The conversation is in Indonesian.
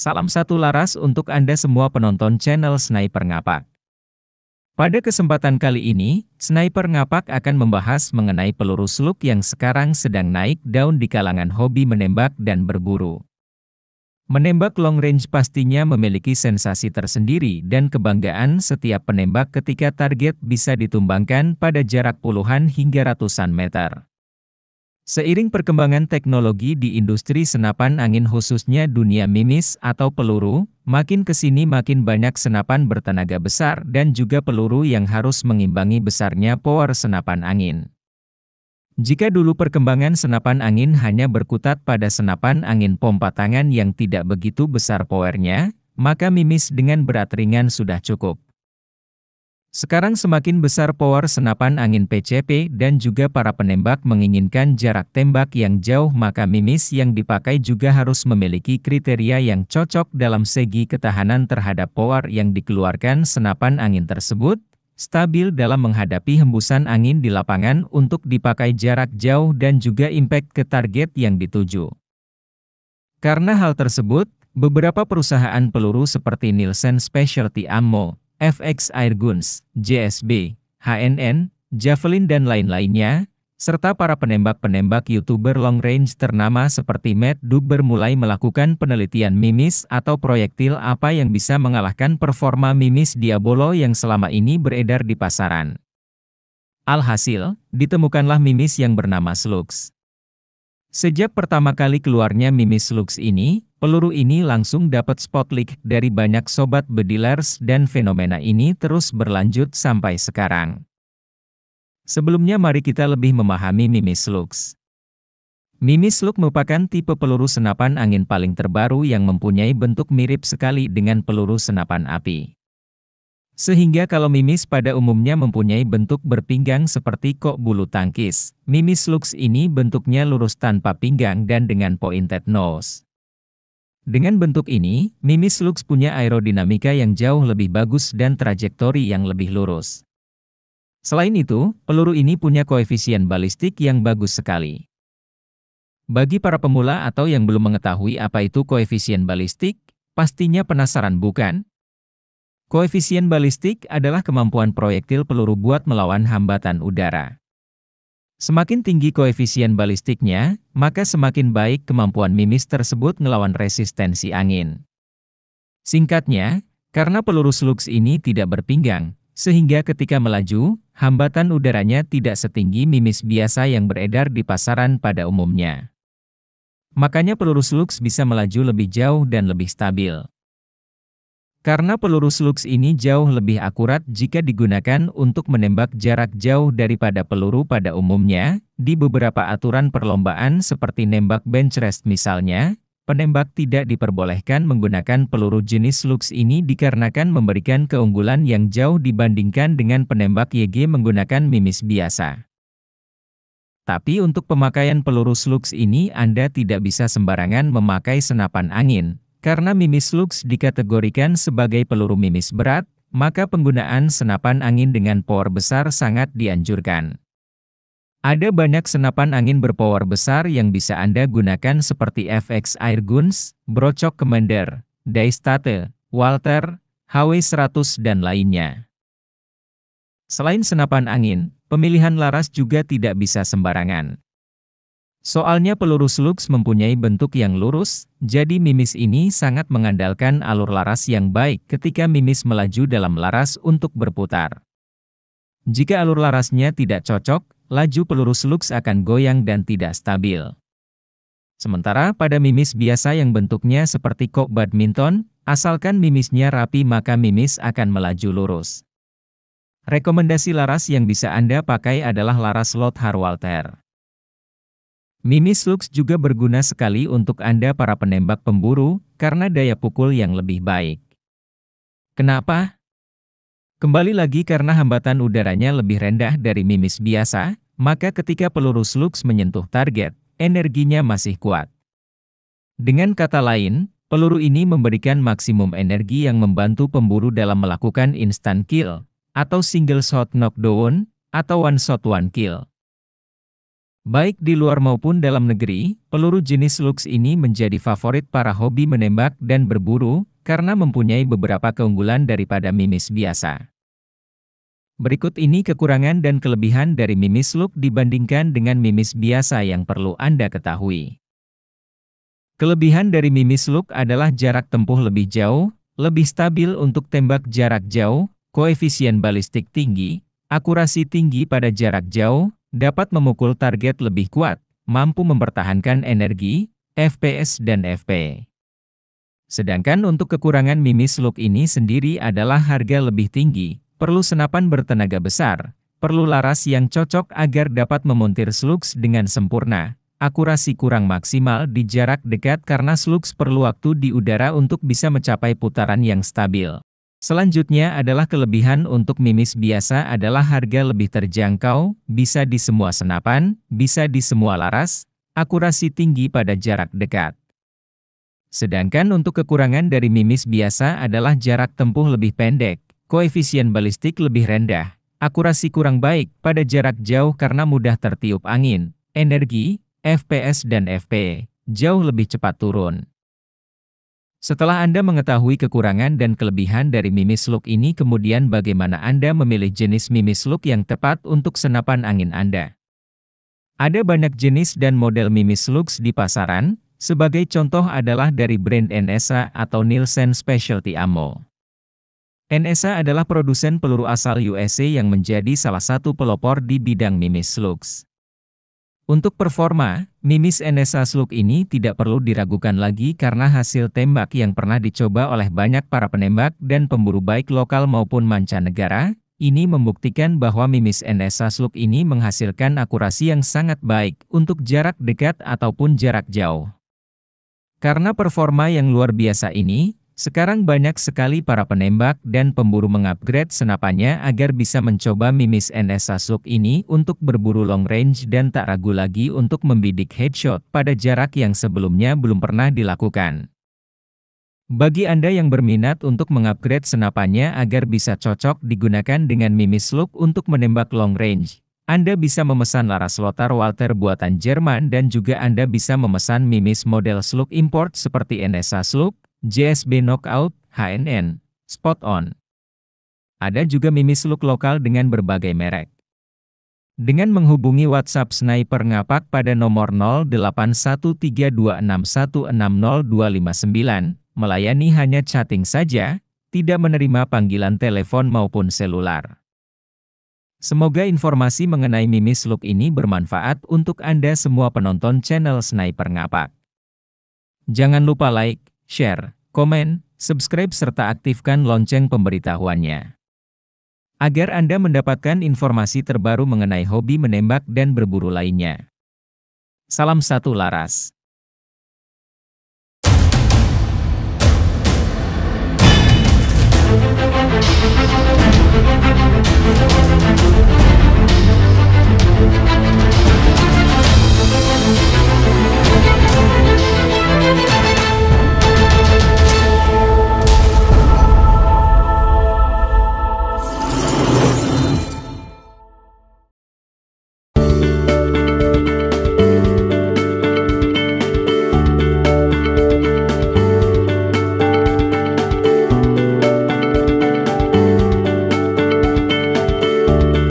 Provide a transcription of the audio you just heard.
Salam satu laras untuk Anda semua penonton channel Sniper Ngapak. Pada kesempatan kali ini, Sniper Ngapak akan membahas mengenai peluru slug yang sekarang sedang naik daun di kalangan hobi menembak dan berburu. Menembak long range pastinya memiliki sensasi tersendiri dan kebanggaan setiap penembak ketika target bisa ditumbangkan pada jarak puluhan hingga ratusan meter. Seiring perkembangan teknologi di industri senapan angin khususnya dunia mimis atau peluru, makin kesini makin banyak senapan bertenaga besar dan juga peluru yang harus mengimbangi besarnya power senapan angin. Jika dulu perkembangan senapan angin hanya berkutat pada senapan angin pompa tangan yang tidak begitu besar powernya, maka mimis dengan berat ringan sudah cukup. Sekarang semakin besar power senapan angin PCP dan juga para penembak menginginkan jarak tembak yang jauh maka mimis yang dipakai juga harus memiliki kriteria yang cocok dalam segi ketahanan terhadap power yang dikeluarkan senapan angin tersebut, stabil dalam menghadapi hembusan angin di lapangan untuk dipakai jarak jauh dan juga impact ke target yang dituju. Karena hal tersebut, beberapa perusahaan peluru seperti Nielsen Specialty Ammo, FX Airguns, JSB, HNN, Javelin dan lain-lainnya, serta para penembak-penembak YouTuber long range ternama seperti Matt Duber mulai melakukan penelitian mimis atau proyektil apa yang bisa mengalahkan performa mimis Diabolo yang selama ini beredar di pasaran. Alhasil, ditemukanlah mimis yang bernama Slugs. Sejak pertama kali keluarnya Mimis Lux ini, peluru ini langsung dapat spotlight dari banyak sobat bedilers dan fenomena ini terus berlanjut sampai sekarang. Sebelumnya mari kita lebih memahami Mimis Lux. Mimis Lux merupakan tipe peluru senapan angin paling terbaru yang mempunyai bentuk mirip sekali dengan peluru senapan api. Sehingga kalau mimis pada umumnya mempunyai bentuk berpinggang seperti kok bulu tangkis, mimis lux ini bentuknya lurus tanpa pinggang dan dengan pointed nose. Dengan bentuk ini, mimis lux punya aerodinamika yang jauh lebih bagus dan trajektori yang lebih lurus. Selain itu, peluru ini punya koefisien balistik yang bagus sekali. Bagi para pemula atau yang belum mengetahui apa itu koefisien balistik, pastinya penasaran bukan? Koefisien balistik adalah kemampuan proyektil peluru buat melawan hambatan udara. Semakin tinggi koefisien balistiknya, maka semakin baik kemampuan mimis tersebut melawan resistensi angin. Singkatnya, karena peluru slugs ini tidak berpinggang, sehingga ketika melaju, hambatan udaranya tidak setinggi mimis biasa yang beredar di pasaran pada umumnya. Makanya peluru slugs bisa melaju lebih jauh dan lebih stabil. Karena peluru slugs ini jauh lebih akurat jika digunakan untuk menembak jarak jauh daripada peluru pada umumnya, di beberapa aturan perlombaan seperti nembak benchrest misalnya, penembak tidak diperbolehkan menggunakan peluru jenis slugs ini dikarenakan memberikan keunggulan yang jauh dibandingkan dengan penembak YG menggunakan mimis biasa. Tapi untuk pemakaian peluru slugs ini Anda tidak bisa sembarangan memakai senapan angin, karena mimis lux dikategorikan sebagai peluru mimis berat, maka penggunaan senapan angin dengan power besar sangat dianjurkan. Ada banyak senapan angin berpower besar yang bisa Anda gunakan seperti FX Air Guns, Brocok Commander, Daistate, Walter, HW100 dan lainnya. Selain senapan angin, pemilihan laras juga tidak bisa sembarangan. Soalnya pelurus lux mempunyai bentuk yang lurus, jadi mimis ini sangat mengandalkan alur laras yang baik ketika mimis melaju dalam laras untuk berputar. Jika alur larasnya tidak cocok, laju pelurus lux akan goyang dan tidak stabil. Sementara pada mimis biasa yang bentuknya seperti kok badminton, asalkan mimisnya rapi maka mimis akan melaju lurus. Rekomendasi laras yang bisa Anda pakai adalah laras Lot Harwalter. Mimis Lux juga berguna sekali untuk Anda para penembak pemburu, karena daya pukul yang lebih baik. Kenapa? Kembali lagi karena hambatan udaranya lebih rendah dari mimis biasa, maka ketika peluru Lux menyentuh target, energinya masih kuat. Dengan kata lain, peluru ini memberikan maksimum energi yang membantu pemburu dalam melakukan instant kill, atau single shot knockdown, atau one shot one kill. Baik di luar maupun dalam negeri, peluru jenis Lux ini menjadi favorit para hobi menembak dan berburu, karena mempunyai beberapa keunggulan daripada mimis biasa. Berikut ini kekurangan dan kelebihan dari mimis Lux dibandingkan dengan mimis biasa yang perlu Anda ketahui. Kelebihan dari mimis Lux adalah jarak tempuh lebih jauh, lebih stabil untuk tembak jarak jauh, koefisien balistik tinggi, akurasi tinggi pada jarak jauh, dapat memukul target lebih kuat, mampu mempertahankan energi, FPS dan FP. Sedangkan untuk kekurangan mimis look ini sendiri adalah harga lebih tinggi, perlu senapan bertenaga besar, perlu laras yang cocok agar dapat memuntir slugs dengan sempurna. Akurasi kurang maksimal di jarak dekat karena slugs perlu waktu di udara untuk bisa mencapai putaran yang stabil. Selanjutnya adalah kelebihan untuk mimis biasa adalah harga lebih terjangkau, bisa di semua senapan, bisa di semua laras, akurasi tinggi pada jarak dekat. Sedangkan untuk kekurangan dari mimis biasa adalah jarak tempuh lebih pendek, koefisien balistik lebih rendah, akurasi kurang baik pada jarak jauh karena mudah tertiup angin, energi, FPS dan FP, e, jauh lebih cepat turun. Setelah Anda mengetahui kekurangan dan kelebihan dari mimis look ini kemudian bagaimana Anda memilih jenis mimis look yang tepat untuk senapan angin Anda. Ada banyak jenis dan model mimis looks di pasaran, sebagai contoh adalah dari brand NSA atau Nielsen Specialty Ammo. NSA adalah produsen peluru asal USA yang menjadi salah satu pelopor di bidang mimis looks. Untuk performa, Mimis Enesa Slug ini tidak perlu diragukan lagi karena hasil tembak yang pernah dicoba oleh banyak para penembak dan pemburu baik lokal maupun mancanegara, ini membuktikan bahwa Mimis Enesa Slug ini menghasilkan akurasi yang sangat baik untuk jarak dekat ataupun jarak jauh. Karena performa yang luar biasa ini, sekarang banyak sekali para penembak dan pemburu mengupgrade senapannya agar bisa mencoba mimis NS Sasuk ini untuk berburu long range dan tak ragu lagi untuk membidik headshot pada jarak yang sebelumnya belum pernah dilakukan. Bagi Anda yang berminat untuk mengupgrade senapannya agar bisa cocok digunakan dengan mimis look untuk menembak long range, Anda bisa memesan Laras lotar Walter buatan Jerman dan juga Anda bisa memesan mimis model slug import seperti NSA slug, JSB Knockout, HNN, Spot On. Ada juga mimis look lokal dengan berbagai merek. Dengan menghubungi WhatsApp Sniper Ngapak pada nomor 081326160259, melayani hanya chatting saja, tidak menerima panggilan telepon maupun selular. Semoga informasi mengenai mimis look ini bermanfaat untuk Anda semua penonton channel Sniper Ngapak. Jangan lupa like, share, komen, subscribe serta aktifkan lonceng pemberitahuannya. Agar Anda mendapatkan informasi terbaru mengenai hobi menembak dan berburu lainnya. Salam satu laras.